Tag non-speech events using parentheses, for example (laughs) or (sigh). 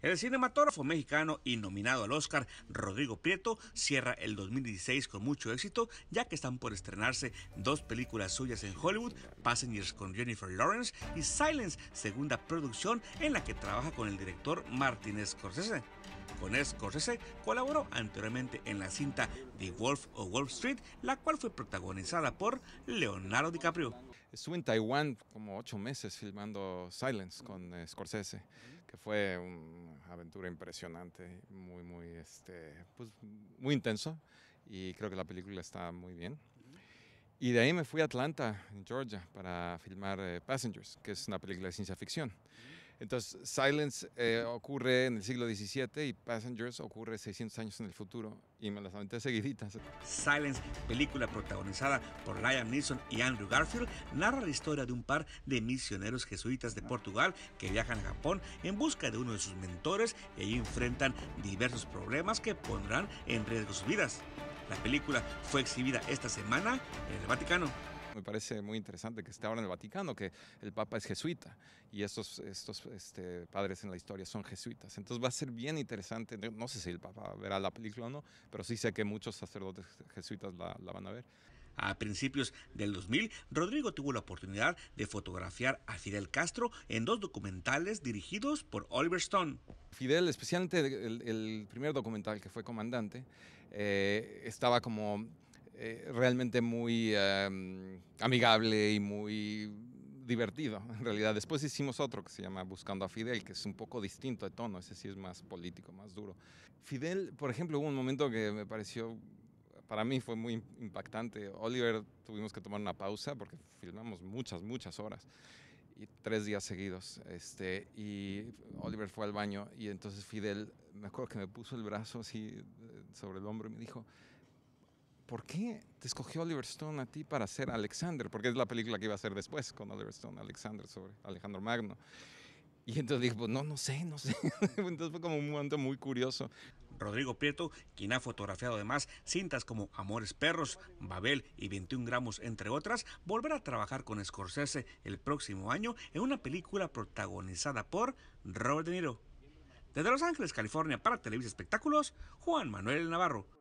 El cinematógrafo mexicano y nominado al Oscar, Rodrigo Prieto, cierra el 2016 con mucho éxito, ya que están por estrenarse dos películas suyas en Hollywood, Passengers con Jennifer Lawrence y Silence, segunda producción en la que trabaja con el director Martin Scorsese. Con Scorsese colaboró anteriormente en la cinta The Wolf of Wall Street, la cual fue protagonizada por Leonardo DiCaprio. Estuve en Taiwán como ocho meses filmando Silence con eh, Scorsese, que fue una aventura impresionante, muy, muy, este, pues, muy intenso y creo que la película está muy bien. Y de ahí me fui a Atlanta, en Georgia, para filmar eh, Passengers, que es una película de ciencia ficción. Entonces, Silence eh, ocurre en el siglo XVII y Passengers ocurre 600 años en el futuro. Y me las aventé seguiditas. Silence, película protagonizada por Ryan Neeson y Andrew Garfield, narra la historia de un par de misioneros jesuitas de Portugal que viajan a Japón en busca de uno de sus mentores y allí enfrentan diversos problemas que pondrán en riesgo sus vidas. La película fue exhibida esta semana en el Vaticano me parece muy interesante que esté ahora en el Vaticano, que el Papa es jesuita y estos, estos este, padres en la historia son jesuitas. Entonces va a ser bien interesante, no sé si el Papa verá la película o no, pero sí sé que muchos sacerdotes jesuitas la, van a ver. A principios del 2000, Rodrigo tuvo la oportunidad de fotografiar a Fidel Castro en dos documentales dirigidos por Oliver Stone. Fidel, especialmente el, primer documental que fue comandante, eh, estaba como eh, realmente muy em, amigable y muy divertido, en realidad. Después hicimos otro que se llama Buscando a Fidel, que es un poco distinto de tono, ese sí es más político, más duro. Fidel, por ejemplo, hubo un momento que me pareció, para mí fue muy impactante. Oliver tuvimos que tomar una pausa porque filmamos muchas, muchas horas. Y tres días seguidos. Este, y Oliver fue al baño y entonces Fidel, me acuerdo que me puso el brazo así eh, sobre el hombro y me dijo, ¿por qué te escogió Oliver Stone a ti para hacer Alexander? Porque es la película que iba a hacer después con Oliver Stone, Alexander, sobre Alejandro Magno. Y entonces dije, pues no, no sé, no sé. (laughs) Entonces fue como un momento muy curioso. Rodrigo Prieto, quien ha fotografiado además cintas como Amores Perros, Babel y 21 gramos, entre otras, volverá a trabajar con Scorsese el próximo año en una película protagonizada por Robert De Niro. Desde Los Ángeles, California, para Televisa Espectáculos, Juan Manuel Navarro.